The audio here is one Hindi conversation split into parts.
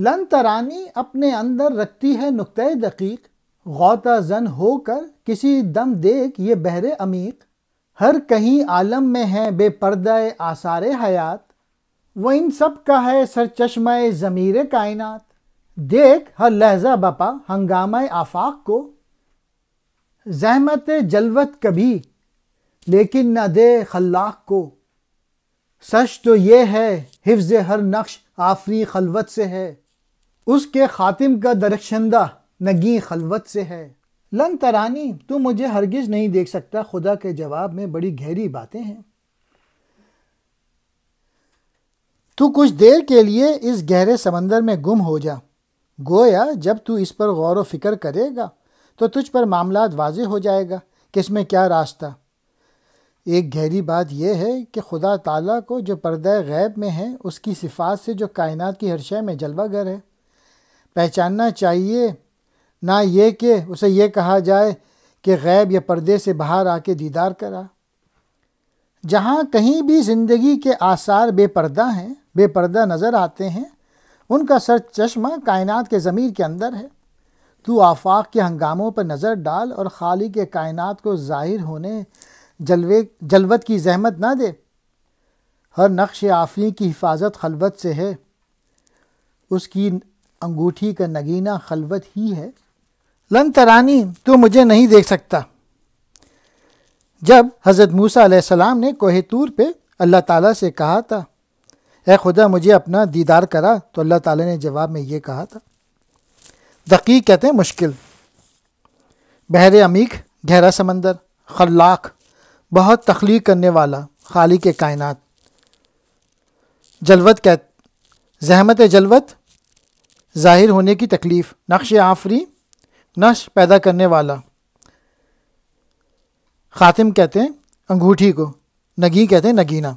लन तरानी अपने अंदर रखती है नुक़ दकीक गौता जन होकर किसी दम देख ये बहरे अमीक हर कहीं आलम में है बेपर्द आसार हयात वो इन सब का है सर चश्म ज़मीर कायनात देख हर लहजा बपा हंगामा आफाक को जहमत जलवत कभी लेकिन न दे खल्लाक को सच तो ये है हिफ्ज़ हर नक्श आफरी खलवत से है उसके खातिम का दरक्षंदा नगी खलवत से है लन तरानी तू मुझे हरगिज़ नहीं देख सकता खुदा के जवाब में बड़ी गहरी बातें हैं तू कुछ देर के लिए इस गहरे समंदर में गुम हो जा गोया जब तू इस पर गौर व फिक्र करेगा तो तुझ पर मामला वाज हो जाएगा कि इसमें क्या रास्ता एक गहरी बात यह है कि खुदा ताला को जो पर्दा गैब में है उसकी सिफात से जो कायनात की हर शय में जलवा घर है पहचानना चाहिए ना ये कि उसे ये कहा जाए कि गैब या पर्दे से बाहर आके दीदार करा जहाँ कहीं भी ज़िंदगी के आसार बेपर्दा हैं बेपर्दा नज़र आते हैं उनका सर चश्मा कायनात के ज़मीर के अंदर है तू आफाक के हंगामों पर नज़र डाल और खाली के कायनात को ज़ाहिर होने जलवे जलवत की जहमत ना दे हर नक्श आफ़ी की हिफाजत खलवत से है उसकी अंगूठी का नगीना खलवत ही है लन तरानी तो मुझे नहीं देख सकता जब हज़रत मूसा सलाम ने तूर पे अल्लाह ताला से कहा था ए खुदा मुझे अपना दीदार करा तो अल्लाह ताला ने जवाब में ये कहा था दकी कहते हैं मुश्किल बहर अमीक गहरा समंदर खल्लाक बहुत तख्लीक करने वाला खाली के कायनात जलवत कह जहमत जलवत ज़ाहिर होने की तकलीफ़ नक्श आफरी नश पैदा करने वाला ख़ातिम कहते हैं अंगूठी को नगी कहते हैं नगीना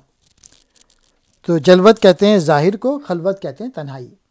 तो जलवत कहते हैं ज़ाहिर को खलवत कहते हैं तन्हाई